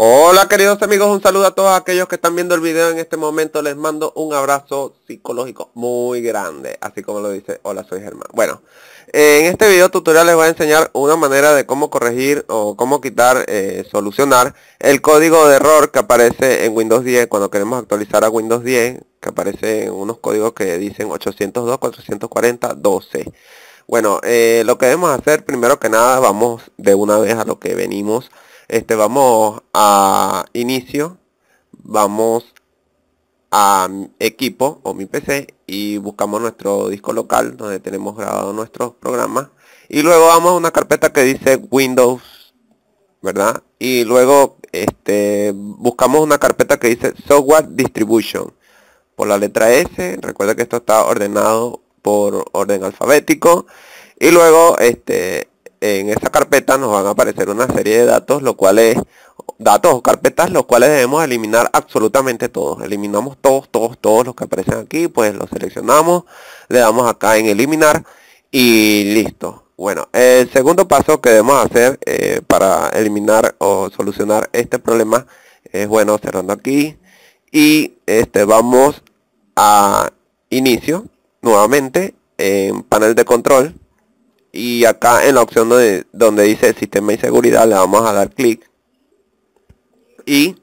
Hola queridos amigos, un saludo a todos aquellos que están viendo el video en este momento. Les mando un abrazo psicológico muy grande, así como lo dice. Hola, soy Germán. Bueno, en este video tutorial les voy a enseñar una manera de cómo corregir o cómo quitar, eh, solucionar el código de error que aparece en Windows 10 cuando queremos actualizar a Windows 10, que aparece en unos códigos que dicen 802, 440, 12. Bueno, eh, lo que debemos hacer primero que nada, vamos de una vez a lo que venimos este, vamos a inicio, vamos a equipo o mi PC y buscamos nuestro disco local donde tenemos grabado nuestros programas y luego vamos a una carpeta que dice Windows, ¿verdad? Y luego este, buscamos una carpeta que dice Software Distribution por la letra S, recuerda que esto está ordenado por orden alfabético y luego este en esa carpeta nos van a aparecer una serie de datos, lo cual es datos o carpetas, los cuales debemos eliminar absolutamente todos. Eliminamos todos, todos, todos los que aparecen aquí, pues los seleccionamos, le damos acá en eliminar y listo. Bueno, el segundo paso que debemos hacer eh, para eliminar o solucionar este problema es, bueno, cerrando aquí y este vamos a inicio nuevamente en panel de control y acá en la opción donde, donde dice sistema y seguridad le vamos a dar clic y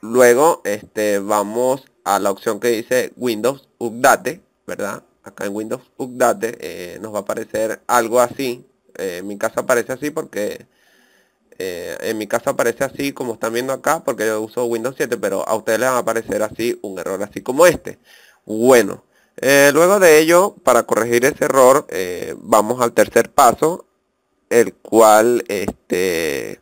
luego este vamos a la opción que dice Windows Update, ¿verdad? Acá en Windows Update eh, nos va a aparecer algo así. Eh, en mi caso aparece así porque eh, en mi caso aparece así como están viendo acá porque yo uso Windows 7, pero a ustedes les va a aparecer así un error así como este. Bueno, eh, luego de ello, para corregir ese error, eh, vamos al tercer paso, el cual este,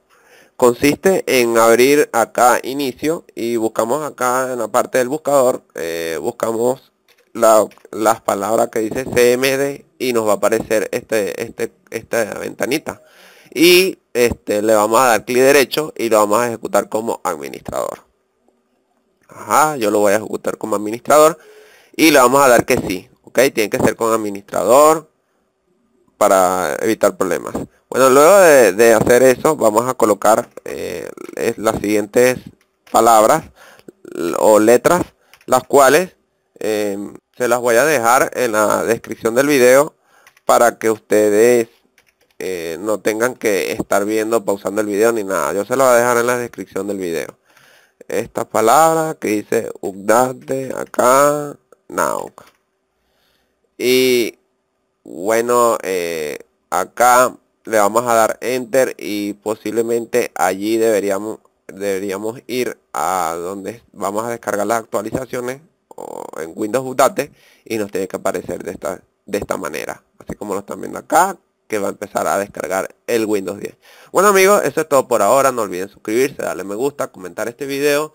consiste en abrir acá inicio y buscamos acá en la parte del buscador, eh, buscamos las palabras que dice CMD y nos va a aparecer este, este, esta ventanita. Y este, le vamos a dar clic derecho y lo vamos a ejecutar como administrador. Ajá, yo lo voy a ejecutar como administrador y le vamos a dar que sí, ok, tiene que ser con administrador para evitar problemas. Bueno, luego de, hacer eso vamos a colocar eh, las siguientes palabras o letras, las cuales em, se las voy a dejar en la descripción del video para que ustedes eh, no tengan que estar viendo, pausando el video ni nada. Yo se lo voy a dejar en la descripción del video. Estas palabra que dice UGDATE acá, y bueno, eh, acá le vamos a dar enter y posiblemente allí deberíamos deberíamos ir a donde vamos a descargar las actualizaciones o en Windows Update y nos tiene que aparecer de esta, de esta manera. Así como lo están viendo acá, que va a empezar a descargar el Windows 10. Bueno amigos, eso es todo por ahora. No olviden suscribirse, darle me gusta, comentar este video.